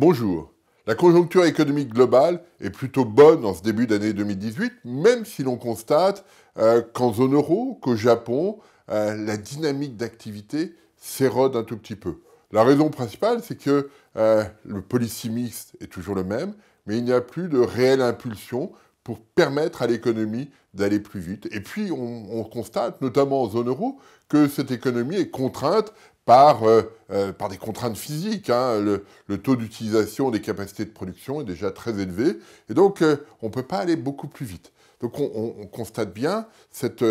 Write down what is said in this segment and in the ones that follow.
Bonjour. La conjoncture économique globale est plutôt bonne en ce début d'année 2018, même si l'on constate euh, qu'en zone euro, qu'au Japon, euh, la dynamique d'activité s'érode un tout petit peu. La raison principale, c'est que euh, le policy est toujours le même, mais il n'y a plus de réelle impulsion pour permettre à l'économie d'aller plus vite. Et puis, on, constate, notamment en zone euro, que cette économie est contrainte par, euh, euh, par des contraintes physiques. Hein. Le, taux d'utilisation des capacités de production est déjà très élevé. Et donc, euh, on ne peut pas aller beaucoup plus vite. Donc, on, constate bien cette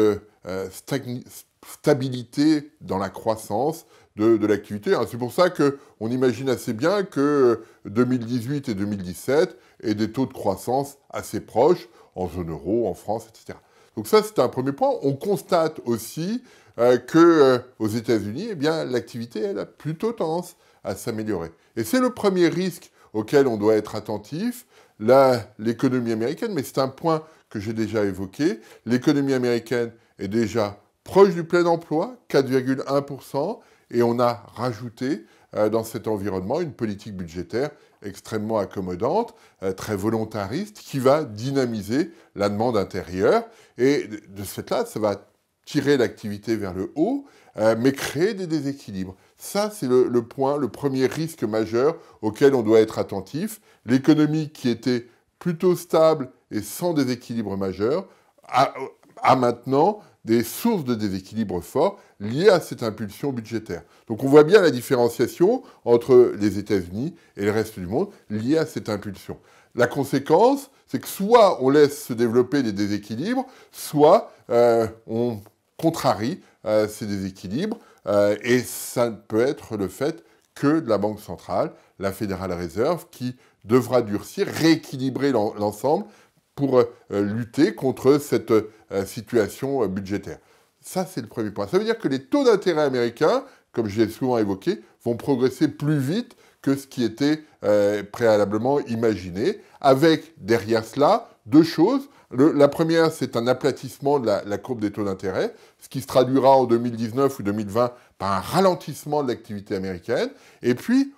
stagnation stabilité dans la croissance de, de l'activité. Hein. C'est pour ça qu'on imagine assez bien que 2018 et 2017 aient des taux de croissance assez proches en zone euro, en France, etc. Donc ça, c'est un premier point. On constate aussi euh, que euh, aux États-Unis, eh l'activité, a plutôt tendance à s'améliorer. Et c'est le premier risque auquel on doit être attentif, l'économie américaine, mais c'est un point que j'ai déjà évoqué. L'économie américaine est déjà proche du plein emploi, 4,1%, et on a rajouté euh, dans cet environnement une politique budgétaire extrêmement accommodante, euh, très volontariste, qui va dynamiser la demande intérieure. Et de ce fait-là, ça va tirer l'activité vers le haut, euh, mais créer des déséquilibres. Ça, c'est le, point, le premier risque majeur auquel on doit être attentif. L'économie qui était plutôt stable et sans déséquilibre majeur a, a maintenant des sources de déséquilibre fort liées à cette impulsion budgétaire. Donc on voit bien la différenciation entre les États-Unis et le reste du monde liée à cette impulsion. La conséquence, c'est que soit on laisse se développer des déséquilibres, soit euh, on contrarie euh, ces déséquilibres, euh, et ça peut être le fait que de la Banque centrale, la Fédérale Réserve, qui devra durcir, rééquilibrer l'ensemble pour euh, lutter contre cette euh, situation euh, budgétaire. Ça, c'est le premier point. Ça veut dire que les taux d'intérêt américains, comme je l'ai souvent évoqué, vont progresser plus vite que ce qui était préalablement imaginé, avec derrière cela deux choses. la première, c'est un aplatissement de la, la courbe des taux d'intérêt, ce qui se traduira en 2019 ou 2020 par un ralentissement de l'activité américaine. Et puis,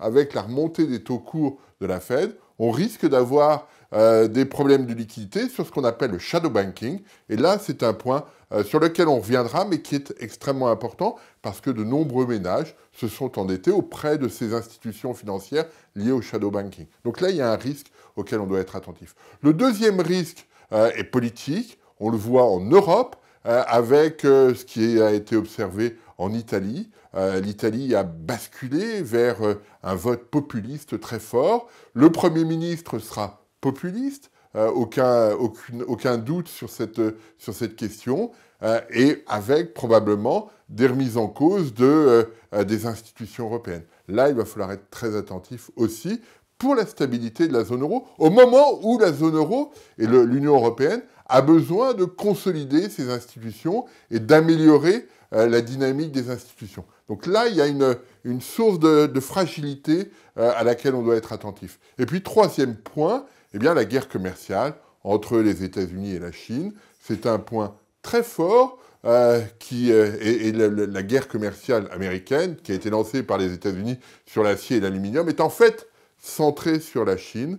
avec la remontée des taux courts de la Fed, on risque d'avoir euh, des problèmes de liquidité sur ce qu'on appelle le shadow banking. Et là, c'est un point euh, sur lequel on reviendra, mais qui est extrêmement important parce que de nombreux ménages se sont endettés auprès de ces institutions financières liées au shadow banking. Donc là, il y a un risque auquel on doit être attentif. Le deuxième risque euh, est politique. On le voit en Europe avec ce qui a été observé en Italie, euh, l'Italie a basculé vers euh, un vote populiste très fort. Le Premier ministre sera populiste, euh, aucun, aucun, doute sur cette, sur cette question, et avec probablement des remises en cause de, des institutions européennes. Là, il va falloir être très attentif aussi pour la stabilité de la zone euro, au moment où la zone euro et l'Union européenne a besoin de consolider ses institutions et d'améliorer euh, la dynamique des institutions. Donc là, il y a une, source de, fragilité euh, à laquelle on doit être attentif. Et puis, troisième point, eh bien, la guerre commerciale entre les États-Unis et la Chine. C'est un point très fort euh, qui, et, la, guerre commerciale américaine qui a été lancée par les États-Unis sur l'acier et l'aluminium est en fait centrée sur la Chine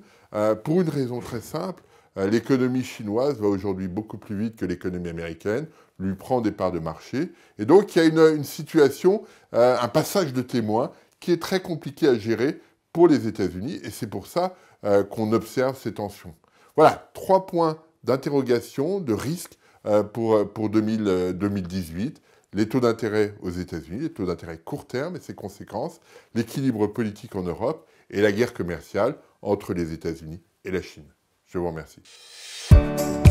pour une raison très simple, euh, l'économie chinoise va aujourd'hui beaucoup plus vite que l'économie américaine, lui prend des parts de marché. Et donc, il y a une, situation, euh, un passage de témoin qui est très compliqué à gérer pour les États-Unis. Et c'est pour ça euh, qu'on observe ces tensions. Voilà, trois points d'interrogation, de risque pour, pour 2018 les taux d'intérêt aux États-Unis, les taux d'intérêt court terme et ses conséquences, l'équilibre politique en Europe et la guerre commerciale entre les États-Unis et la Chine. Je vous remercie.